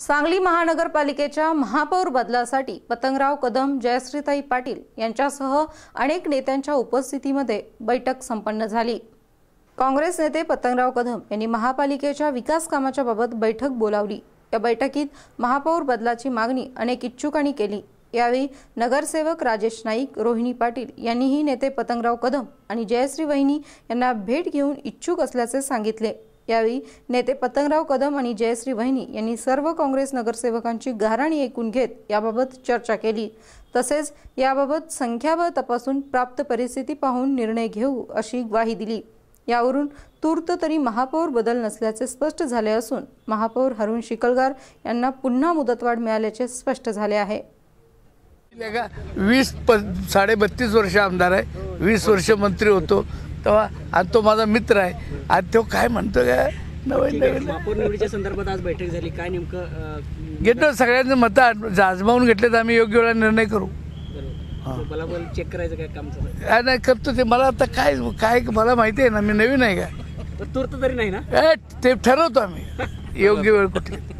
सांगली महानगरपालिकेच्या महापौर बदलासाठी पतंगराव कदम जयश्रीताई पाटील यांच्यासह अनेक नेत्यांच्या उपस्थितीमध्ये बैठक संपन्न झाली काँग्रेस नेते पतंगराव कदम यांनी महापालिकेच्या विकास कामाच्या बाबत बैठक बोलावली या बैठकीत महापौर बदलाची मागणी अनेक इच्छुकांनी केली यावेळी नगरसेवक राजेश नाईक रोहिणी पाटील यांनीही नेते पतंगराव कदम आणि जयश्री वहिनी यांना भेट घेऊन इच्छुक असल्याचे सांगितले यावेळी नेते पतंगराव कदम आणि जयश्री वहिनी यांनी सर्व काँग्रेस नगरसेवकांची गाराणी ऐकून घेत याबाबत चर्चा केली तसेच याबाबत संख्याबळ तपासून प्राप्त परिस्थिती पाहून निर्णय घेऊ अशी ग्वाही दिली यावरून तूर्त तरी महापौर बदल नसल्याचे स्पष्ट झाले असून महापौर हरुण शिकलगार यांना पुन्हा मुदतवाढ मिळाल्याचे स्पष्ट झाले आहे का वीस प साडे बत्तीस वर्ष आमदार आहे वीस वर्ष मंत्री होतो तेव्हा आणि तो माझा मित्र आहे आणि तो काय म्हणतो काय नवीन नवीन संदर्भात आज बैठक झाली काय घेतलं सगळ्यांचं मत आजमावून घेतले तर आम्ही योग्य वेळा निर्णय करू चेक करायचं काय काम नाही करतो ते मला आता काय काय मला माहिती आहे ना मी नवीन आहे का तुरत तरी नाही ना ते ठरवतो आम्ही योग्य वेळ कुठे